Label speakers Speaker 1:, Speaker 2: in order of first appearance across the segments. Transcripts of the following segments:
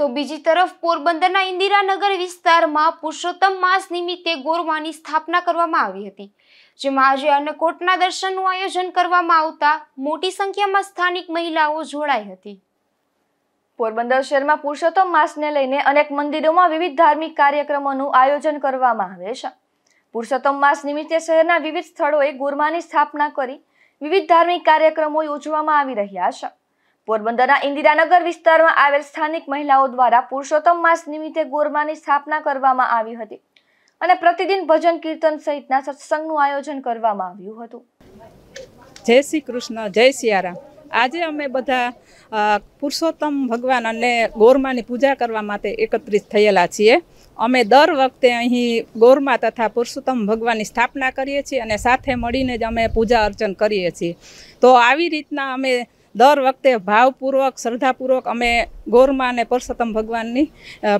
Speaker 1: તો બીજી તરફ પોરબંદરના ઇન્દિરાનગર વિસ્તારમાં પુરુષોત્તમ માસ નિમિત્તે ગોરવાની સ્થાપના કરવામાં આવી હતી જેમાં આજે અન્નકોટના દર્શનનું આયોજન કરવામાં આવતા મોટી સંખ્યામાં સ્થાનિક મહિલાઓ જોડાઈ હતી પોરબંદર શહેરમાં પુરુષોત્તમ માસને લઈને અનેક મંદિરોમાં વિવિધ ધાર્મિક કાર્યક્રમોનું આયોજન કરવામાં આવે છે પુરુષોત્તમ માસ નિમિત્તે શહેરના વિવિધ સ્થળોએ ગોરમાની સ્થાપના કરી વિવિધ ધાર્મિક કાર્યક્રમો યોજવામાં આવી રહ્યા છે પોરબંદરના ઇન્દિરાનગર વિસ્તારમાં આવેલ સ્થાનિક મહિલાઓ દ્વારા પુરુષોત્તમ માસ નિમિત્તે ગોરમાની સ્થાપના કરવામાં આવી હતી અને પ્રતિદિન ભજન કીર્તન સહિતના સત્સંગનું આયોજન કરવામાં આવ્યું હતું
Speaker 2: જય શ્રી કૃષ્ણ જય સિયારામ આજે અમે બધા પુરુષોત્તમ ભગવાન અને ગોરમાની પૂજા કરવા માટે એકત્રિત થયેલા છીએ અમે દર વખતે અહીં ગોરમા તથા પુરુષોત્તમ ભગવાનની સ્થાપના કરીએ છીએ અને સાથે મળીને જ અમે પૂજા અર્ચન કરીએ છીએ તો આવી રીતના અમે દર વખતે ભાવપૂર્વક શ્રદ્ધાપૂર્વક અમે ગોરમા અને પરસોત્તમ ભગવાનની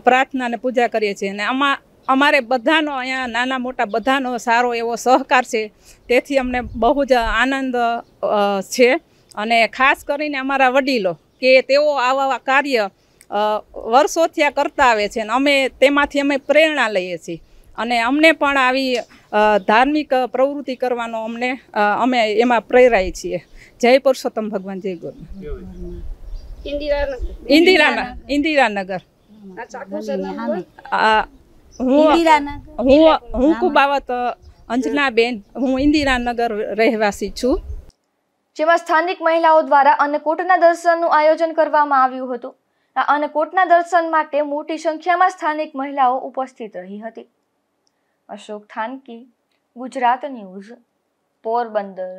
Speaker 2: પ્રાર્થના અને પૂજા કરીએ છીએ અને આમાં અમારે બધાનો અહીંયા નાના મોટા બધાનો સારો એવો સહકાર છે તેથી અમને બહુ જ આનંદ છે અને ખાસ કરીને અમારા વડીલો કે તેઓ આવા કાર્ય વર્ષોથી આ કરતા આવે છે અને અમે તેમાંથી અમે પ્રેરણા લઈએ છીએ અને અમને પણ આવી ધાર્મિક પ્રવૃત્તિ કરવાનો અમને અમે એમાં પ્રેરાય છીએ જય પુરુષોત્તમ ભગવાન જય ગુરુ ઇન્દિરાનગર હું હું કુબાવત અંજનાબેન હું ઇન્દિરાનગર રહેવાસી છું જેમાં
Speaker 1: સ્થાનિક મહિલાઓ દ્વારા અન્નકૂટના દર્શનનું આયોજન કરવામાં આવ્યું હતું આ અન્નકૂટના દર્શન માટે મોટી સંખ્યામાં સ્થાનિક મહિલાઓ ઉપસ્થિત રહી હતી અશોક થાનકી ગુજરાત ન્યૂઝ પોરબંદર